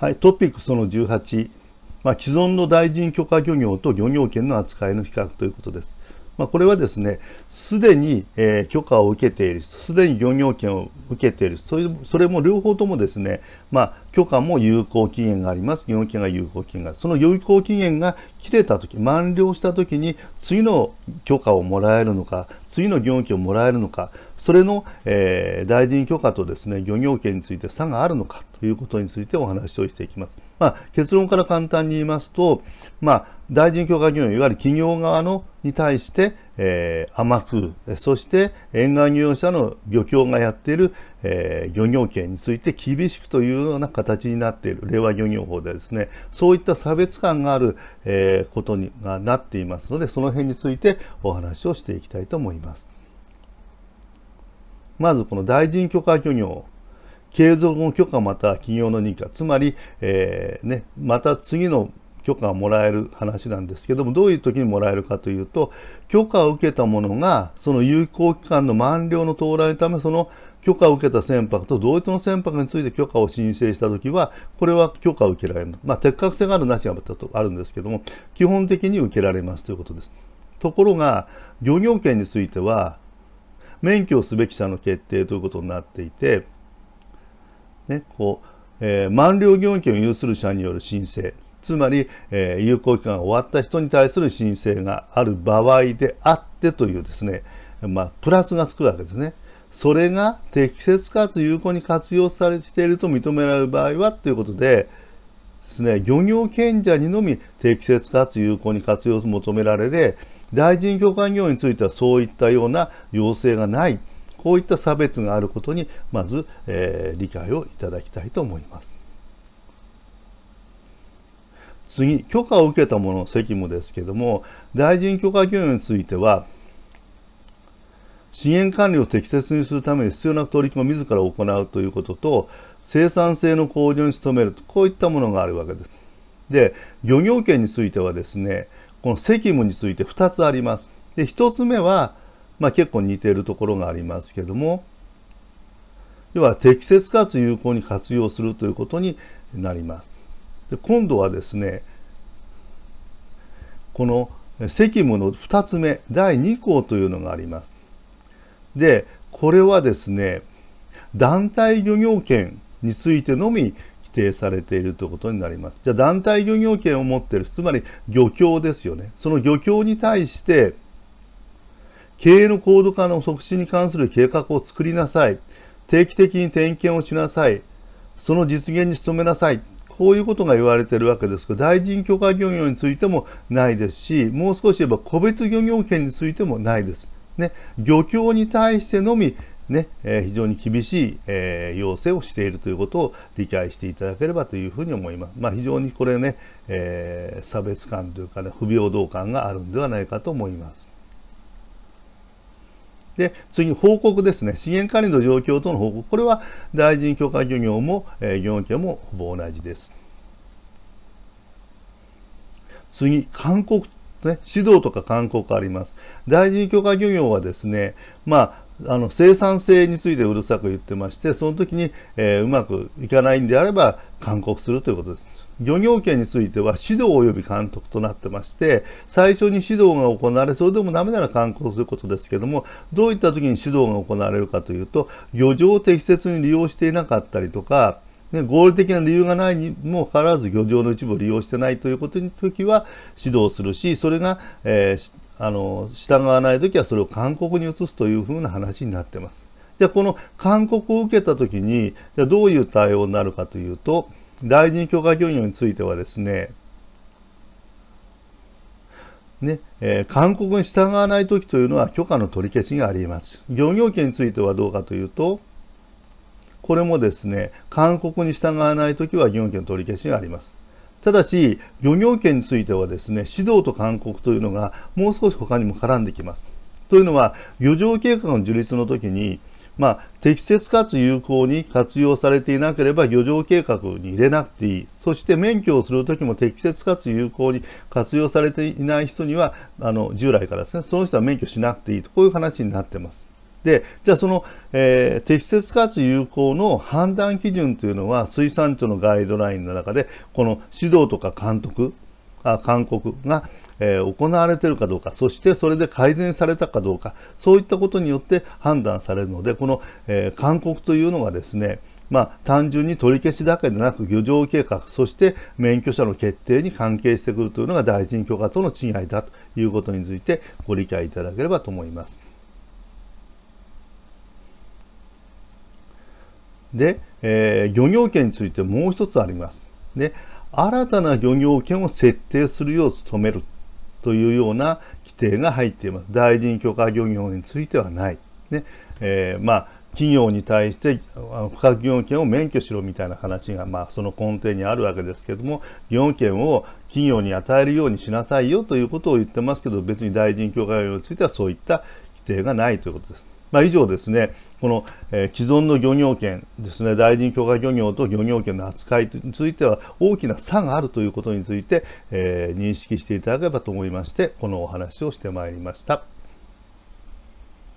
はい、トピックスの18、まあ、既存の大臣許可漁業と漁業権の扱いの比較ということです。まあ、これはですね、すでに、えー、許可を受けている人、すでに漁業権を受けている人、それそれも両方ともですね、まあ、許可も有効期限があります、漁業権が有効期限がある、その有効期限が切れたとき、満了したときに、次の許可をもらえるのか、次の漁業権をもらえるのか、それの、えー、大臣許可とですね、漁業権について差があるのかということについてお話をしていきます。まあ、結論から簡単に言いますと、まあ、大臣許可業、いわゆる企業側のに対して、えー、甘く、そして沿岸漁業者の漁協がやっている、えー、漁業権について厳しくというような形になっている、令和漁業法でですね、そういった差別感がある、えー、ことにがなっていますので、その辺についてお話をしていきたいと思います。まずこの大臣許可漁業継続の許可また企業の認可つまり、えー、ね、また次の許可がもらえる話なんですけどもどういう時にもらえるかというと許可を受けたものがその有効期間の満了の到来のためその許可を受けた船舶と同一の船舶について許可を申請したときは、これは許可を受けられる。まあ、適格性があるなしがあるんですけども、基本的に受けられますということです。ところが、漁業権については、免許をすべき者の決定ということになっていて、ね、こう、えー、満了業務権を有する者による申請、つまり、えー、有効期間が終わった人に対する申請がある場合であってというですね、まあ、プラスがつくわけですね。それが適切かつ有効に活用されていると認められる場合はということで、ですね、漁業権者にのみ適切かつ有効に活用を求められて、大臣協会業についてはそういったような要請がない。こういった差別があることにまず、えー、理解をいただきたいと思います。次、許可を受けたもの責務ですけども、大臣許可業務については、資源管理を適切にするために必要な取り組みを自ら行うということと、生産性の向上に努めると、こういったものがあるわけです。で、漁業権についてはですね、この責務について2つあります。で、1つ目は、まあ、結構似ているところがありますけども要は適切かつ有効に活用するということになります。で今度はですねこの責務の2つ目第2項というのがあります。でこれはですね団体漁業権についてのみ規定されているということになります。じゃあ団体漁業権を持っているつまり漁協ですよね。その漁協に対して経営の高度化の促進に関する計画を作りなさい。定期的に点検をしなさい。その実現に努めなさい。こういうことが言われているわけですが、大臣許可漁業についてもないですし、もう少し言えば個別漁業権についてもないです。ね、漁協に対してのみ、ねえー、非常に厳しい、えー、要請をしているということを理解していただければというふうに思います。まあ、非常にこれね、えー、差別感というかね、不平等感があるんではないかと思います。で、次、に報告ですね。資源管理の状況等の報告。これは大臣許可漁業も、えー、業務権もほぼ同じです。次、勧告、ね、指導とか勧告あります。大臣許可漁業はですね、まあ、あの生産性についてうるさく言ってまして、その時に、えー、うまくいかないんであれば勧告するということです。漁業権については指導及び監督となってまして、最初に指導が行われ、それでもダメなら勧告することですけども、どういった時に指導が行われるかというと、漁場を適切に利用していなかったりとか、ね、合理的な理由がないにもかかわらず漁場の一部を利用してないということに時は指導するし、それが、えー、あの従わない時はそれを勧告に移すというふうな話になってます。じゃあこの勧告を受けた時に、じゃあどういう対応になるかというと、第二教会教養についてはですね、ね、えー、勧告に従わないときというのは許可の取り消しがあります。漁業権についてはどうかというと、これもですね、勧告に従わないときは漁業権取り消しがあります。ただし、漁業権についてはですね、指導と勧告というのがもう少し他にも絡んできます。というのは、漁場計画の樹立の時に、まあ、適切かつ有効に活用されていなければ漁場計画に入れなくていい。そして免許をするときも適切かつ有効に活用されていない人には、あの、従来からですね、その人は免許しなくていいと、こういう話になってます。で、じゃあその、えー、適切かつ有効の判断基準というのは、水産庁のガイドラインの中で、この指導とか監督、勧告が、えー、行われているかどうか、そしてそれで改善されたかどうか、そういったことによって判断されるので、この、えー、勧告というのがですね、まあ、単純に取り消しだけでなく漁場計画そして免許者の決定に関係してくるというのが大臣許可との違いだということについてご理解いただければと思います。で、えー、漁業権についてもう一つあります。で新たな漁業権を設定するよう努めるというような規定が入っています。大臣許可漁業についてはない。ねえー、まあ企業に対して不可業権を免許しろみたいな話が、まあ、その根底にあるわけですけども漁業権を企業に与えるようにしなさいよということを言ってますけど別に大臣漁業についてはそういった規定がないということです。まあ、以上ですね、この、えー、既存の漁業権ですね、大臣許可漁業と漁業権の扱いについては大きな差があるということについて、えー、認識していただければと思いまして、このお話をしてまいりました。